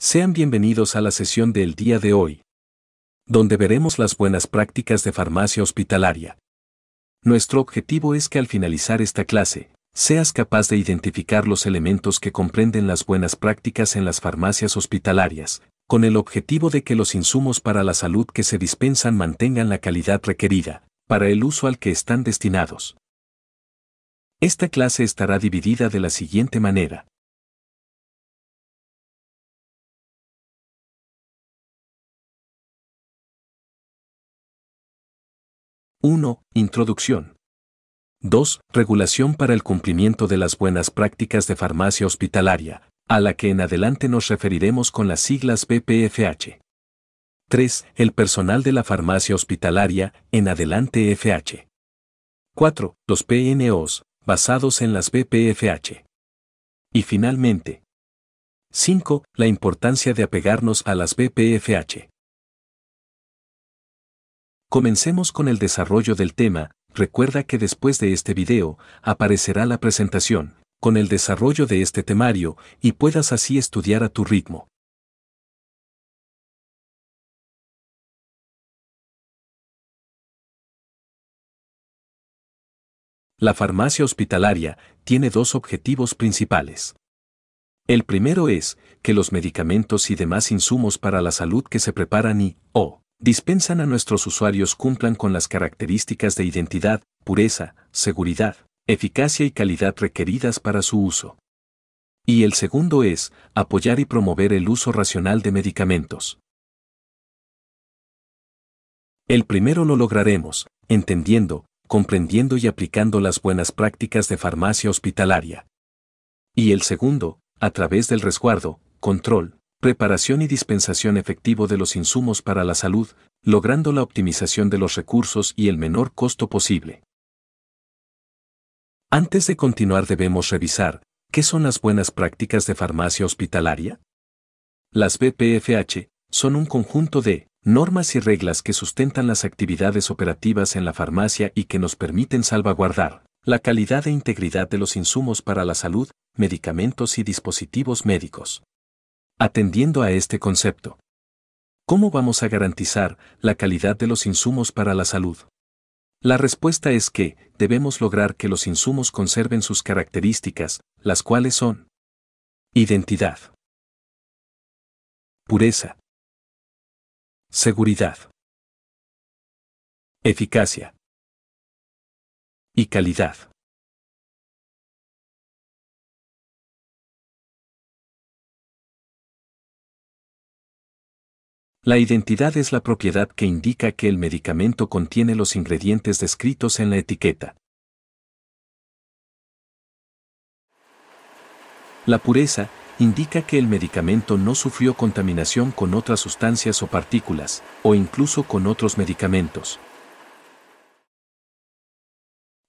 Sean bienvenidos a la sesión del día de hoy, donde veremos las buenas prácticas de farmacia hospitalaria. Nuestro objetivo es que al finalizar esta clase, seas capaz de identificar los elementos que comprenden las buenas prácticas en las farmacias hospitalarias, con el objetivo de que los insumos para la salud que se dispensan mantengan la calidad requerida, para el uso al que están destinados. Esta clase estará dividida de la siguiente manera. 1. Introducción. 2. Regulación para el cumplimiento de las buenas prácticas de farmacia hospitalaria, a la que en adelante nos referiremos con las siglas BPFH. 3. El personal de la farmacia hospitalaria, en adelante FH. 4. Los PNOs, basados en las BPFH. Y finalmente. 5. La importancia de apegarnos a las BPFH. Comencemos con el desarrollo del tema, recuerda que después de este video, aparecerá la presentación, con el desarrollo de este temario, y puedas así estudiar a tu ritmo. La farmacia hospitalaria tiene dos objetivos principales. El primero es que los medicamentos y demás insumos para la salud que se preparan y, o, dispensan a nuestros usuarios cumplan con las características de identidad, pureza, seguridad, eficacia y calidad requeridas para su uso. Y el segundo es, apoyar y promover el uso racional de medicamentos. El primero lo lograremos, entendiendo, comprendiendo y aplicando las buenas prácticas de farmacia hospitalaria. Y el segundo, a través del resguardo, control, preparación y dispensación efectivo de los insumos para la salud, logrando la optimización de los recursos y el menor costo posible. Antes de continuar debemos revisar, ¿qué son las buenas prácticas de farmacia hospitalaria? Las BPFH son un conjunto de normas y reglas que sustentan las actividades operativas en la farmacia y que nos permiten salvaguardar la calidad e integridad de los insumos para la salud, medicamentos y dispositivos médicos. Atendiendo a este concepto, ¿cómo vamos a garantizar la calidad de los insumos para la salud? La respuesta es que debemos lograr que los insumos conserven sus características, las cuales son identidad, pureza, seguridad, eficacia y calidad. La identidad es la propiedad que indica que el medicamento contiene los ingredientes descritos en la etiqueta. La pureza indica que el medicamento no sufrió contaminación con otras sustancias o partículas, o incluso con otros medicamentos.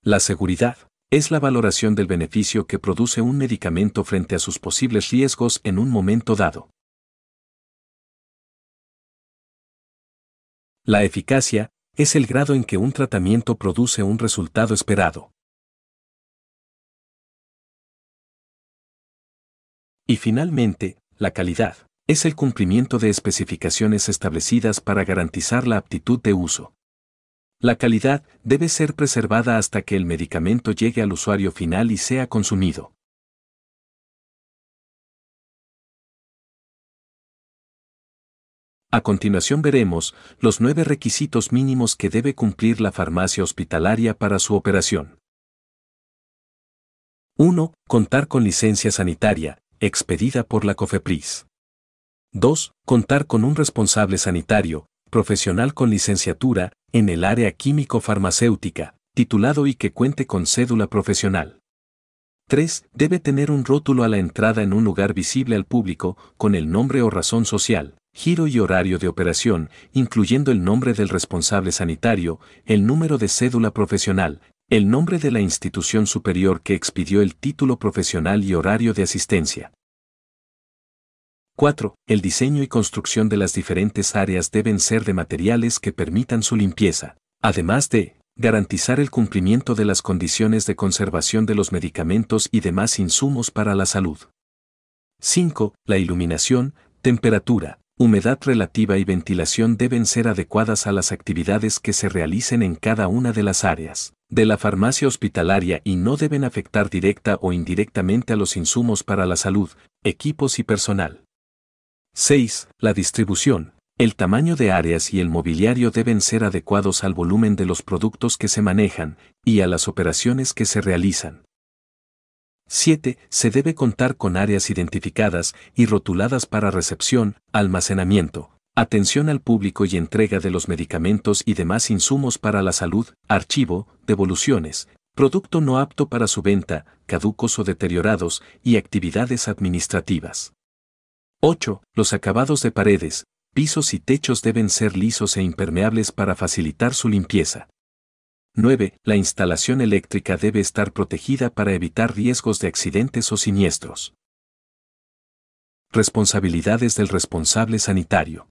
La seguridad es la valoración del beneficio que produce un medicamento frente a sus posibles riesgos en un momento dado. La eficacia es el grado en que un tratamiento produce un resultado esperado. Y finalmente, la calidad es el cumplimiento de especificaciones establecidas para garantizar la aptitud de uso. La calidad debe ser preservada hasta que el medicamento llegue al usuario final y sea consumido. A continuación veremos los nueve requisitos mínimos que debe cumplir la farmacia hospitalaria para su operación. 1. Contar con licencia sanitaria, expedida por la COFEPRIS. 2. Contar con un responsable sanitario, profesional con licenciatura, en el área químico-farmacéutica, titulado y que cuente con cédula profesional. 3. Debe tener un rótulo a la entrada en un lugar visible al público, con el nombre o razón social, giro y horario de operación, incluyendo el nombre del responsable sanitario, el número de cédula profesional, el nombre de la institución superior que expidió el título profesional y horario de asistencia. 4. El diseño y construcción de las diferentes áreas deben ser de materiales que permitan su limpieza, además de garantizar el cumplimiento de las condiciones de conservación de los medicamentos y demás insumos para la salud. 5. La iluminación, temperatura, humedad relativa y ventilación deben ser adecuadas a las actividades que se realicen en cada una de las áreas de la farmacia hospitalaria y no deben afectar directa o indirectamente a los insumos para la salud, equipos y personal. 6. La distribución, el tamaño de áreas y el mobiliario deben ser adecuados al volumen de los productos que se manejan y a las operaciones que se realizan. 7. Se debe contar con áreas identificadas y rotuladas para recepción, almacenamiento, atención al público y entrega de los medicamentos y demás insumos para la salud, archivo, devoluciones, producto no apto para su venta, caducos o deteriorados, y actividades administrativas. 8. Los acabados de paredes, pisos y techos deben ser lisos e impermeables para facilitar su limpieza. 9. La instalación eléctrica debe estar protegida para evitar riesgos de accidentes o siniestros. Responsabilidades del responsable sanitario.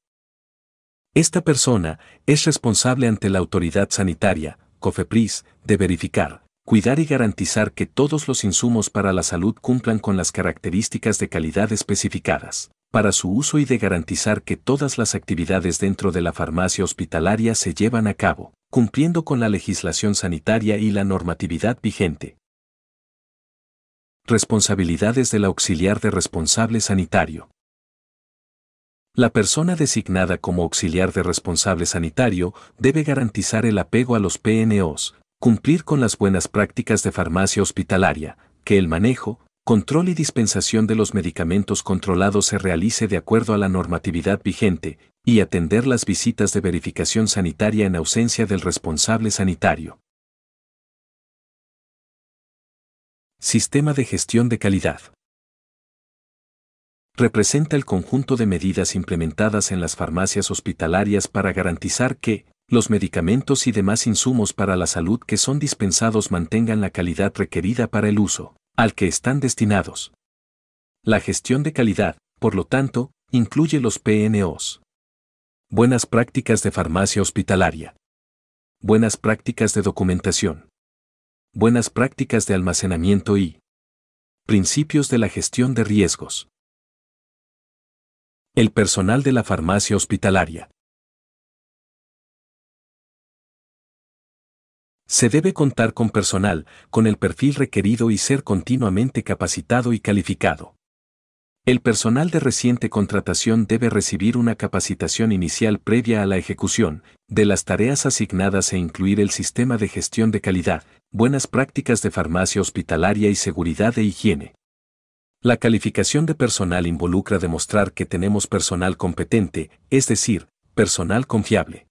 Esta persona es responsable ante la autoridad sanitaria, COFEPRIS, de verificar, cuidar y garantizar que todos los insumos para la salud cumplan con las características de calidad especificadas para su uso y de garantizar que todas las actividades dentro de la farmacia hospitalaria se llevan a cabo, cumpliendo con la legislación sanitaria y la normatividad vigente. Responsabilidades del auxiliar de responsable sanitario. La persona designada como auxiliar de responsable sanitario debe garantizar el apego a los PNOs, cumplir con las buenas prácticas de farmacia hospitalaria, que el manejo, control y dispensación de los medicamentos controlados se realice de acuerdo a la normatividad vigente, y atender las visitas de verificación sanitaria en ausencia del responsable sanitario. Sistema de gestión de calidad. Representa el conjunto de medidas implementadas en las farmacias hospitalarias para garantizar que, los medicamentos y demás insumos para la salud que son dispensados mantengan la calidad requerida para el uso, al que están destinados. La gestión de calidad, por lo tanto, incluye los PNOs. Buenas prácticas de farmacia hospitalaria. Buenas prácticas de documentación. Buenas prácticas de almacenamiento y principios de la gestión de riesgos. El personal de la farmacia hospitalaria. Se debe contar con personal, con el perfil requerido y ser continuamente capacitado y calificado. El personal de reciente contratación debe recibir una capacitación inicial previa a la ejecución de las tareas asignadas e incluir el sistema de gestión de calidad, buenas prácticas de farmacia hospitalaria y seguridad e higiene. La calificación de personal involucra demostrar que tenemos personal competente, es decir, personal confiable.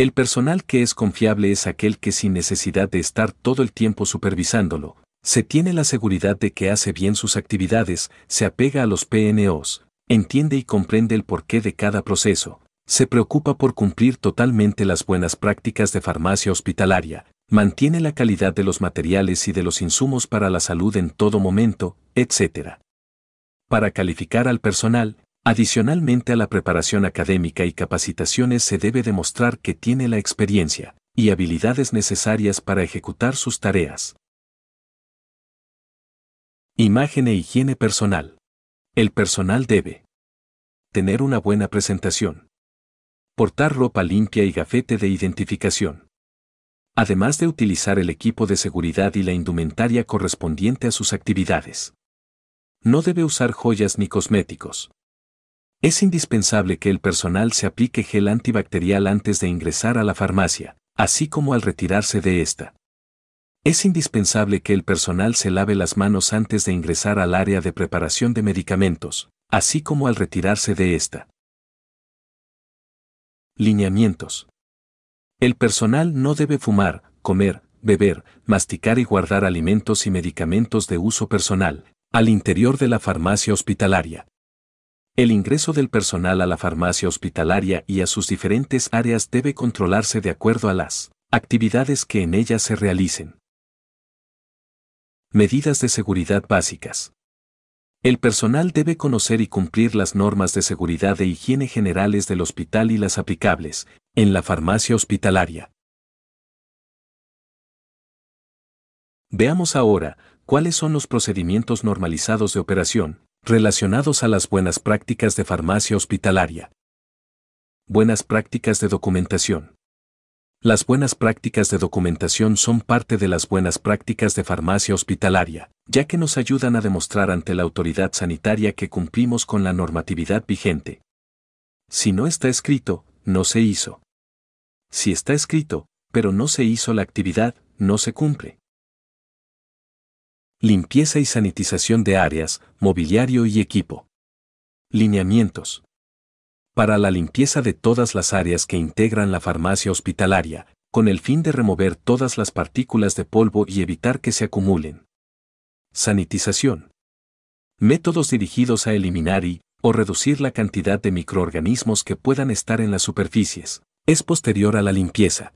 El personal que es confiable es aquel que sin necesidad de estar todo el tiempo supervisándolo, se tiene la seguridad de que hace bien sus actividades, se apega a los PNOs, entiende y comprende el porqué de cada proceso, se preocupa por cumplir totalmente las buenas prácticas de farmacia hospitalaria, mantiene la calidad de los materiales y de los insumos para la salud en todo momento, etc. Para calificar al personal, Adicionalmente a la preparación académica y capacitaciones se debe demostrar que tiene la experiencia y habilidades necesarias para ejecutar sus tareas. Imagen e higiene personal. El personal debe tener una buena presentación, portar ropa limpia y gafete de identificación, además de utilizar el equipo de seguridad y la indumentaria correspondiente a sus actividades. No debe usar joyas ni cosméticos. Es indispensable que el personal se aplique gel antibacterial antes de ingresar a la farmacia, así como al retirarse de esta. Es indispensable que el personal se lave las manos antes de ingresar al área de preparación de medicamentos, así como al retirarse de esta. Lineamientos. El personal no debe fumar, comer, beber, masticar y guardar alimentos y medicamentos de uso personal al interior de la farmacia hospitalaria, el ingreso del personal a la farmacia hospitalaria y a sus diferentes áreas debe controlarse de acuerdo a las actividades que en ellas se realicen. Medidas de seguridad básicas. El personal debe conocer y cumplir las normas de seguridad e higiene generales del hospital y las aplicables en la farmacia hospitalaria. Veamos ahora cuáles son los procedimientos normalizados de operación, relacionados a las buenas prácticas de farmacia hospitalaria. Buenas prácticas de documentación. Las buenas prácticas de documentación son parte de las buenas prácticas de farmacia hospitalaria, ya que nos ayudan a demostrar ante la autoridad sanitaria que cumplimos con la normatividad vigente. Si no está escrito, no se hizo. Si está escrito, pero no se hizo la actividad, no se cumple. Limpieza y sanitización de áreas, mobiliario y equipo. Lineamientos. Para la limpieza de todas las áreas que integran la farmacia hospitalaria, con el fin de remover todas las partículas de polvo y evitar que se acumulen. Sanitización. Métodos dirigidos a eliminar y o reducir la cantidad de microorganismos que puedan estar en las superficies. Es posterior a la limpieza.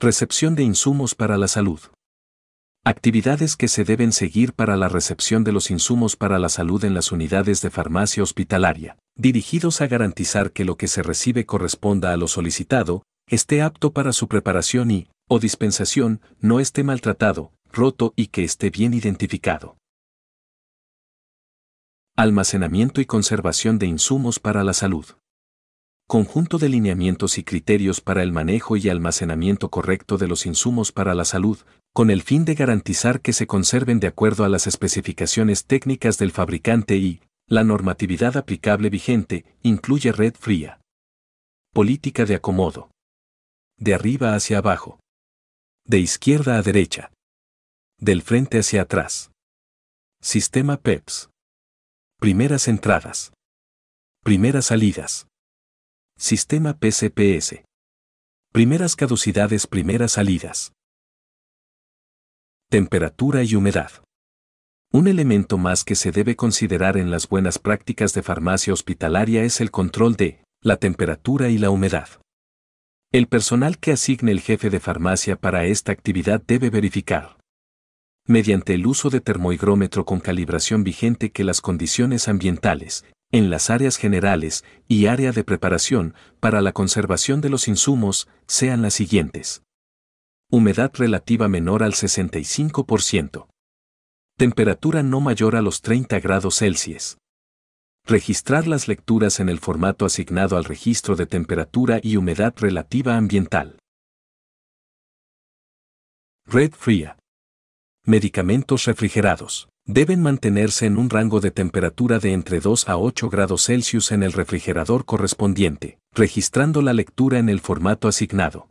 Recepción de insumos para la salud. Actividades que se deben seguir para la recepción de los insumos para la salud en las unidades de farmacia hospitalaria, dirigidos a garantizar que lo que se recibe corresponda a lo solicitado, esté apto para su preparación y, o dispensación, no esté maltratado, roto y que esté bien identificado. Almacenamiento y conservación de insumos para la salud. Conjunto de lineamientos y criterios para el manejo y almacenamiento correcto de los insumos para la salud, con el fin de garantizar que se conserven de acuerdo a las especificaciones técnicas del fabricante y, la normatividad aplicable vigente, incluye red fría. Política de acomodo. De arriba hacia abajo. De izquierda a derecha. Del frente hacia atrás. Sistema PEPS. Primeras entradas. Primeras salidas. Sistema PCPS. Primeras caducidades, primeras salidas. Temperatura y humedad. Un elemento más que se debe considerar en las buenas prácticas de farmacia hospitalaria es el control de la temperatura y la humedad. El personal que asigne el jefe de farmacia para esta actividad debe verificar, mediante el uso de termoigrómetro con calibración vigente, que las condiciones ambientales, en las áreas generales y área de preparación para la conservación de los insumos, sean las siguientes humedad relativa menor al 65%. Temperatura no mayor a los 30 grados Celsius. Registrar las lecturas en el formato asignado al registro de temperatura y humedad relativa ambiental. Red fría. Medicamentos refrigerados. Deben mantenerse en un rango de temperatura de entre 2 a 8 grados Celsius en el refrigerador correspondiente, registrando la lectura en el formato asignado.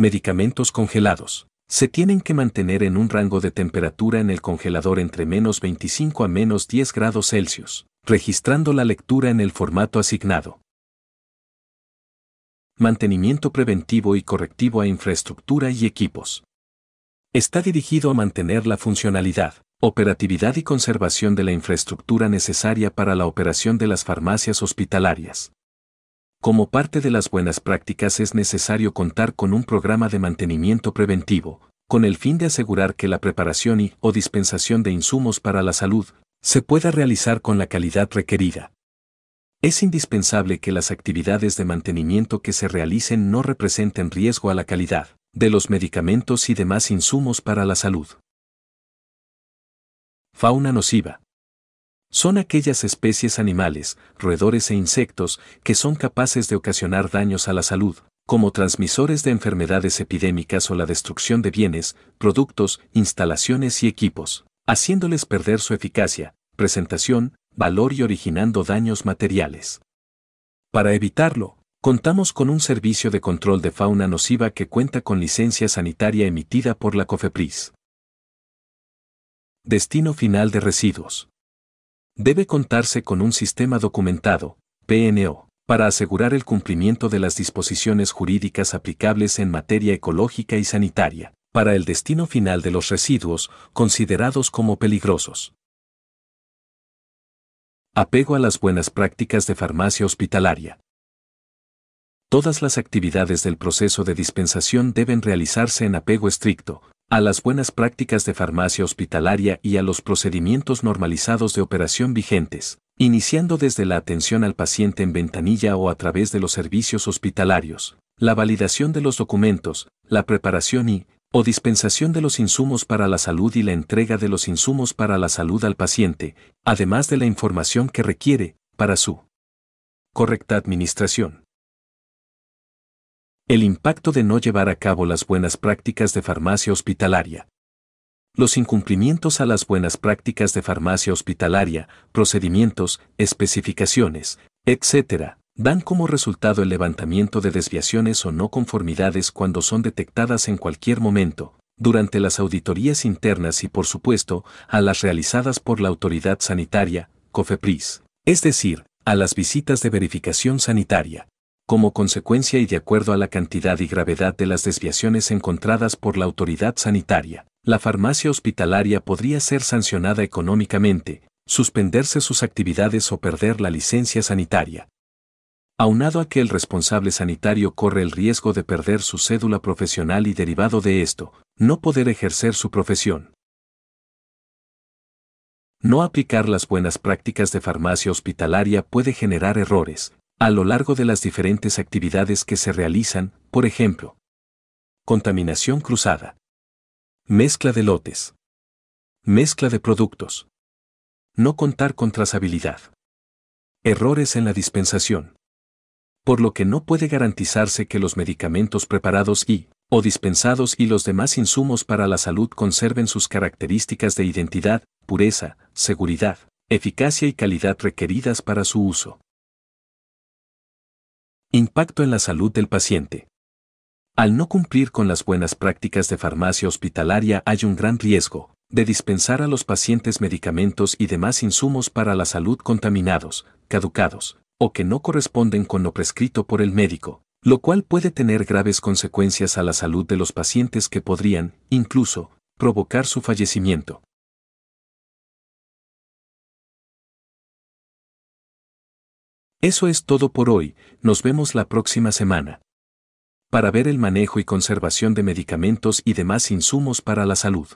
Medicamentos congelados. Se tienen que mantener en un rango de temperatura en el congelador entre menos 25 a menos 10 grados Celsius, registrando la lectura en el formato asignado. Mantenimiento preventivo y correctivo a infraestructura y equipos. Está dirigido a mantener la funcionalidad, operatividad y conservación de la infraestructura necesaria para la operación de las farmacias hospitalarias, como parte de las buenas prácticas es necesario contar con un programa de mantenimiento preventivo, con el fin de asegurar que la preparación y o dispensación de insumos para la salud se pueda realizar con la calidad requerida. Es indispensable que las actividades de mantenimiento que se realicen no representen riesgo a la calidad de los medicamentos y demás insumos para la salud. Fauna nociva. Son aquellas especies animales, roedores e insectos, que son capaces de ocasionar daños a la salud, como transmisores de enfermedades epidémicas o la destrucción de bienes, productos, instalaciones y equipos, haciéndoles perder su eficacia, presentación, valor y originando daños materiales. Para evitarlo, contamos con un servicio de control de fauna nociva que cuenta con licencia sanitaria emitida por la COFEPRIS. Destino final de residuos debe contarse con un sistema documentado, PNO, para asegurar el cumplimiento de las disposiciones jurídicas aplicables en materia ecológica y sanitaria, para el destino final de los residuos considerados como peligrosos. Apego a las buenas prácticas de farmacia hospitalaria. Todas las actividades del proceso de dispensación deben realizarse en apego estricto, a las buenas prácticas de farmacia hospitalaria y a los procedimientos normalizados de operación vigentes, iniciando desde la atención al paciente en ventanilla o a través de los servicios hospitalarios, la validación de los documentos, la preparación y, o dispensación de los insumos para la salud y la entrega de los insumos para la salud al paciente, además de la información que requiere, para su correcta administración. El impacto de no llevar a cabo las buenas prácticas de farmacia hospitalaria. Los incumplimientos a las buenas prácticas de farmacia hospitalaria, procedimientos, especificaciones, etc., dan como resultado el levantamiento de desviaciones o no conformidades cuando son detectadas en cualquier momento, durante las auditorías internas y por supuesto a las realizadas por la autoridad sanitaria, COFEPRIS, es decir, a las visitas de verificación sanitaria como consecuencia y de acuerdo a la cantidad y gravedad de las desviaciones encontradas por la autoridad sanitaria, la farmacia hospitalaria podría ser sancionada económicamente, suspenderse sus actividades o perder la licencia sanitaria. Aunado a que el responsable sanitario corre el riesgo de perder su cédula profesional y derivado de esto, no poder ejercer su profesión. No aplicar las buenas prácticas de farmacia hospitalaria puede generar errores, a lo largo de las diferentes actividades que se realizan, por ejemplo, contaminación cruzada, mezcla de lotes, mezcla de productos, no contar con trazabilidad, errores en la dispensación, por lo que no puede garantizarse que los medicamentos preparados y, o dispensados y los demás insumos para la salud conserven sus características de identidad, pureza, seguridad, eficacia y calidad requeridas para su uso. Impacto en la salud del paciente. Al no cumplir con las buenas prácticas de farmacia hospitalaria hay un gran riesgo de dispensar a los pacientes medicamentos y demás insumos para la salud contaminados, caducados, o que no corresponden con lo prescrito por el médico, lo cual puede tener graves consecuencias a la salud de los pacientes que podrían, incluso, provocar su fallecimiento. Eso es todo por hoy, nos vemos la próxima semana. Para ver el manejo y conservación de medicamentos y demás insumos para la salud.